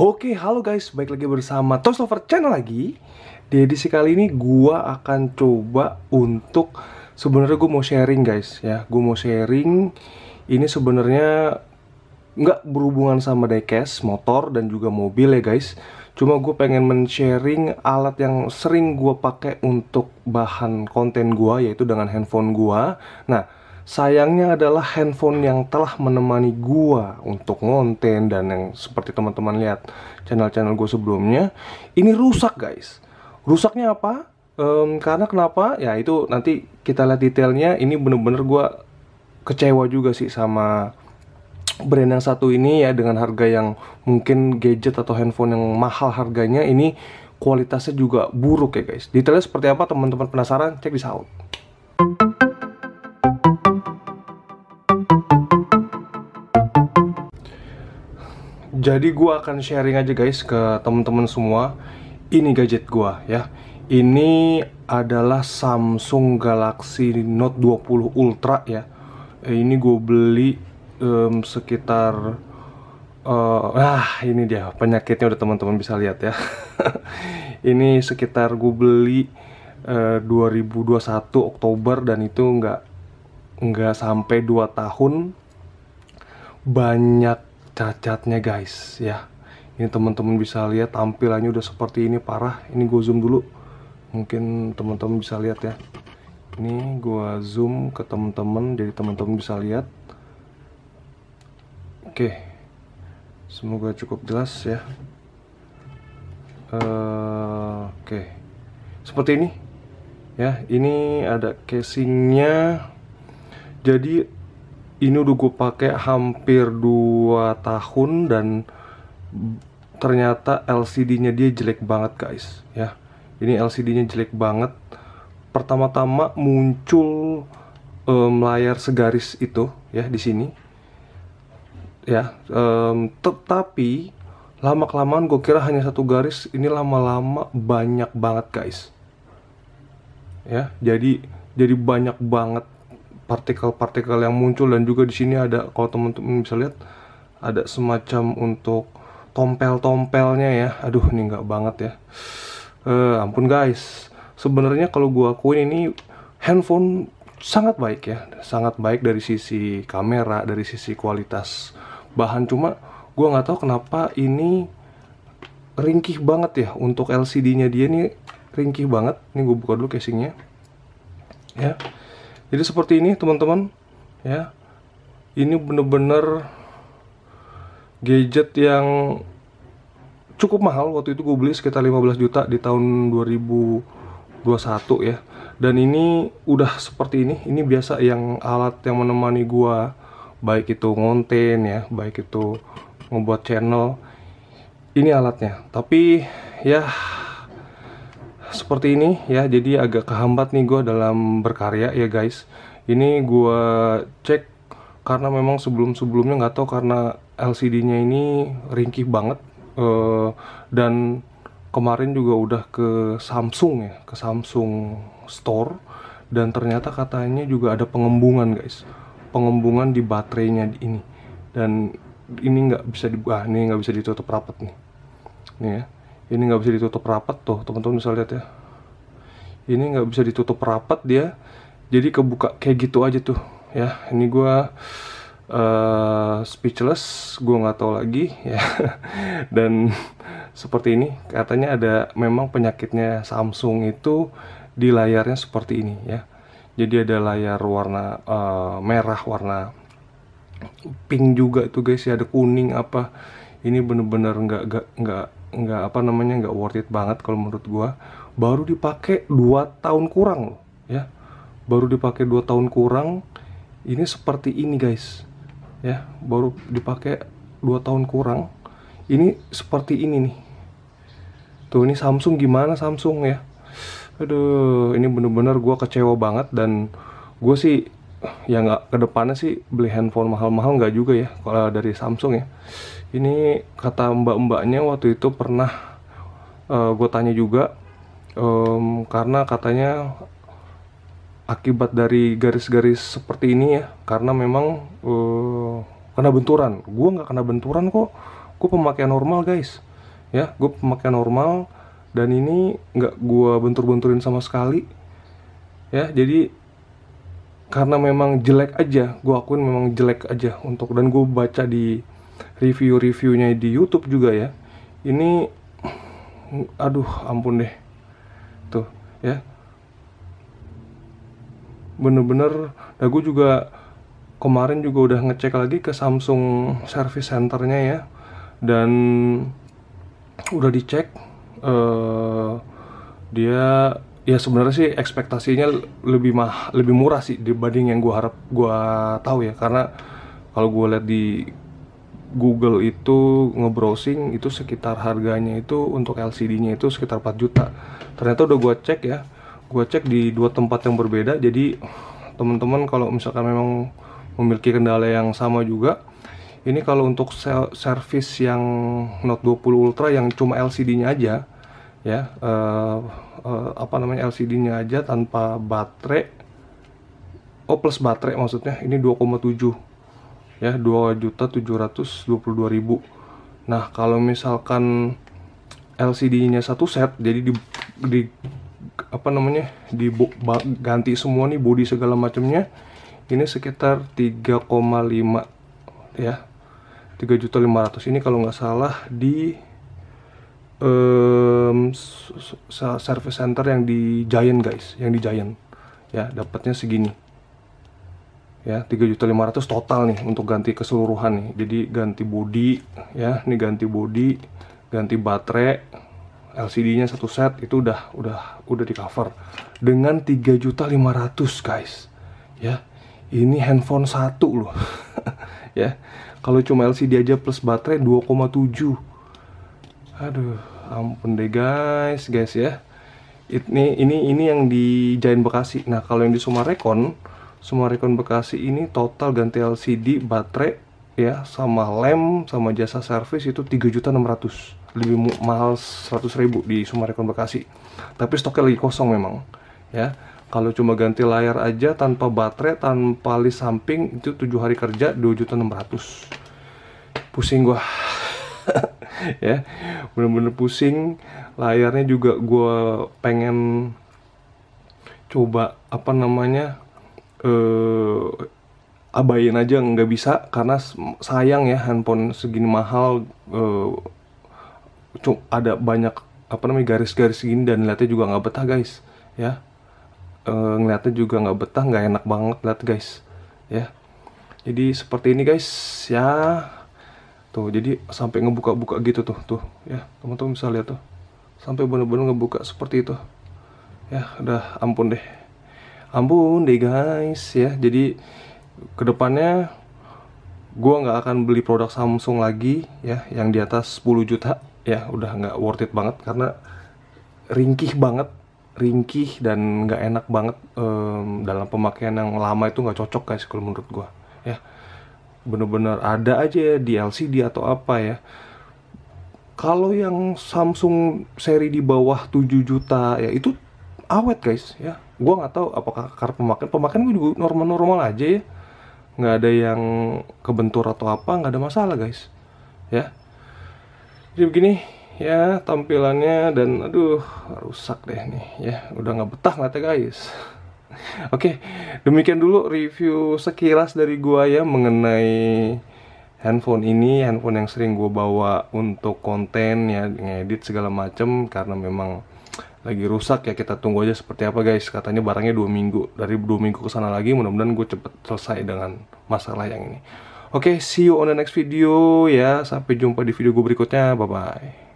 Oke, halo guys, baik lagi bersama Toast Lover Channel lagi Di edisi kali ini gua akan coba untuk sebenarnya gue mau sharing guys ya Gue mau sharing Ini sebenarnya nggak berhubungan sama diecast, motor, dan juga mobil ya guys Cuma gue pengen men-sharing alat yang sering gue pakai untuk bahan konten gue Yaitu dengan handphone gue Nah, sayangnya adalah handphone yang telah menemani gua untuk ngonten dan yang seperti teman-teman lihat channel-channel gua sebelumnya ini rusak guys rusaknya apa um, karena kenapa ya itu nanti kita lihat detailnya ini bener-bener gua kecewa juga sih sama brand yang satu ini ya dengan harga yang mungkin gadget atau handphone yang mahal harganya ini kualitasnya juga buruk ya guys detailnya seperti apa teman-teman penasaran cek di saut Jadi gue akan sharing aja guys ke temen-temen semua Ini gadget gue ya Ini adalah Samsung Galaxy Note 20 Ultra ya eh, Ini gue beli um, sekitar uh, ah ini dia penyakitnya udah teman-teman bisa lihat ya Ini sekitar gue beli eh, uh, 2021 Oktober dan itu nggak nggak sampai 2 tahun banyak cacatnya guys ya ini teman-teman bisa lihat tampilannya udah seperti ini parah ini gue zoom dulu mungkin teman-teman bisa lihat ya ini gue zoom ke teman-teman jadi teman-teman bisa lihat oke semoga cukup jelas ya uh, oke seperti ini ya ini ada casingnya jadi ini udah gue pakai hampir 2 tahun dan ternyata LCD-nya dia jelek banget guys ya ini LCD-nya jelek banget pertama-tama muncul um, layar segaris itu ya di sini ya um, tetapi lama kelamaan gue kira hanya satu garis ini lama-lama banyak banget guys ya jadi jadi banyak banget partikel-partikel yang muncul dan juga di sini ada kalau teman-teman bisa lihat ada semacam untuk tompel-tompelnya ya aduh ini nggak banget ya uh, ampun guys sebenarnya kalau gua akuin ini handphone sangat baik ya sangat baik dari sisi kamera dari sisi kualitas bahan cuma gua nggak tahu kenapa ini ringkih banget ya untuk LCD-nya dia nih ringkih banget Ini gue buka dulu casingnya ya jadi seperti ini teman-teman ya ini bener-bener gadget yang cukup mahal waktu itu gue beli sekitar 15 juta di tahun 2021 ya dan ini udah seperti ini ini biasa yang alat yang menemani gue baik itu ngonten ya baik itu membuat channel ini alatnya tapi ya seperti ini ya jadi agak kehambat nih gue dalam berkarya ya guys ini gue cek karena memang sebelum-sebelumnya nggak tahu karena LCD-nya ini ringkih banget uh, dan kemarin juga udah ke Samsung ya ke Samsung Store dan ternyata katanya juga ada pengembungan guys pengembungan di baterainya ini dan ini nggak bisa dibuka ah, ini nggak bisa ditutup rapat nih nih ya ini nggak bisa ditutup rapat tuh teman-teman bisa lihat ya ini nggak bisa ditutup rapat dia jadi kebuka kayak gitu aja tuh ya ini gue uh, speechless gue nggak tahu lagi ya dan seperti ini katanya ada memang penyakitnya Samsung itu di layarnya seperti ini ya jadi ada layar warna uh, merah warna pink juga tuh guys ya ada kuning apa ini bener-bener nggak -bener nggak nggak nggak apa namanya nggak worth it banget kalau menurut gua baru dipakai dua tahun kurang loh ya baru dipakai dua tahun kurang ini seperti ini guys ya baru dipakai dua tahun kurang ini seperti ini nih tuh ini Samsung gimana Samsung ya aduh ini bener-bener gua kecewa banget dan gue sih ya nggak kedepannya sih beli handphone mahal-mahal nggak juga ya kalau dari Samsung ya ini kata mbak-mbaknya waktu itu pernah uh, eh, gue tanya juga um, karena katanya akibat dari garis-garis seperti ini ya karena memang uh, kena benturan gue nggak kena benturan kok gue pemakaian normal guys ya gue pemakaian normal dan ini nggak gue bentur-benturin sama sekali ya jadi karena memang jelek aja gue akuin memang jelek aja untuk dan gue baca di review-reviewnya di YouTube juga ya ini aduh ampun deh tuh ya bener-bener nah gue juga kemarin juga udah ngecek lagi ke Samsung Service Centernya ya dan udah dicek uh, dia ya sebenarnya sih ekspektasinya lebih mah lebih murah sih dibanding yang gue harap gue tahu ya karena kalau gue lihat di Google itu ngebrowsing itu sekitar harganya itu untuk LCD-nya itu sekitar 4 juta ternyata udah gue cek ya gue cek di dua tempat yang berbeda jadi teman-teman kalau misalkan memang memiliki kendala yang sama juga ini kalau untuk service yang Note 20 Ultra yang cuma LCD-nya aja ya uh, uh, apa namanya LCD-nya aja tanpa baterai oh plus baterai maksudnya ini 2,7 ya 2.722.000 nah kalau misalkan LCD-nya satu set jadi di, di apa namanya di ganti semua nih bodi segala macamnya ini sekitar 3,5 ya 3.500 ini kalau nggak salah di um, service center yang di Giant guys, yang di Giant. Ya, dapatnya segini. Ya, 3.500 total nih untuk ganti keseluruhan nih. Jadi ganti body ya, ini ganti body, ganti baterai, LCD-nya satu set itu udah udah udah di cover dengan 3.500 guys. Ya. Ini handphone satu loh. ya. Kalau cuma LCD aja plus baterai tujuh aduh ampun deh guys guys ya ini ini ini yang di Jain Bekasi nah kalau yang di Sumarekon Sumarekon Bekasi ini total ganti LCD baterai ya sama lem sama jasa servis itu 3.600 lebih mahal 100.000 di Sumarekon Bekasi tapi stoknya lagi kosong memang ya kalau cuma ganti layar aja tanpa baterai tanpa list samping itu 7 hari kerja 2.600 pusing gua ya bener-bener pusing layarnya juga gue pengen coba apa namanya eh abain aja nggak bisa karena sayang ya handphone segini mahal eh, ada banyak apa namanya garis-garis gini dan lihatnya juga nggak betah guys ya e, ngeliatnya juga nggak betah nggak enak banget lihat guys ya jadi seperti ini guys ya tuh jadi sampai ngebuka-buka gitu tuh tuh ya teman-teman bisa lihat tuh sampai bener-bener ngebuka seperti itu ya udah ampun deh ampun deh guys ya jadi kedepannya gua nggak akan beli produk Samsung lagi ya yang di atas 10 juta ya udah nggak worth it banget karena ringkih banget ringkih dan nggak enak banget um, dalam pemakaian yang lama itu nggak cocok guys kalau menurut gua ya bener-bener ada aja ya di LCD atau apa ya kalau yang Samsung seri di bawah 7 juta ya itu awet guys ya Gue nggak tahu apakah karena pemakaian pemakaian gue juga normal-normal aja ya Gak ada yang kebentur atau apa gak ada masalah guys ya jadi begini ya tampilannya dan aduh rusak deh nih ya udah nggak betah nggak guys Oke, okay, demikian dulu review sekilas dari gua ya mengenai handphone ini, handphone yang sering gua bawa untuk konten ya, ngedit segala macem karena memang lagi rusak ya kita tunggu aja seperti apa guys katanya barangnya dua minggu dari dua minggu ke sana lagi mudah-mudahan gue cepet selesai dengan masalah yang ini oke okay, see you on the next video ya sampai jumpa di video gue berikutnya bye bye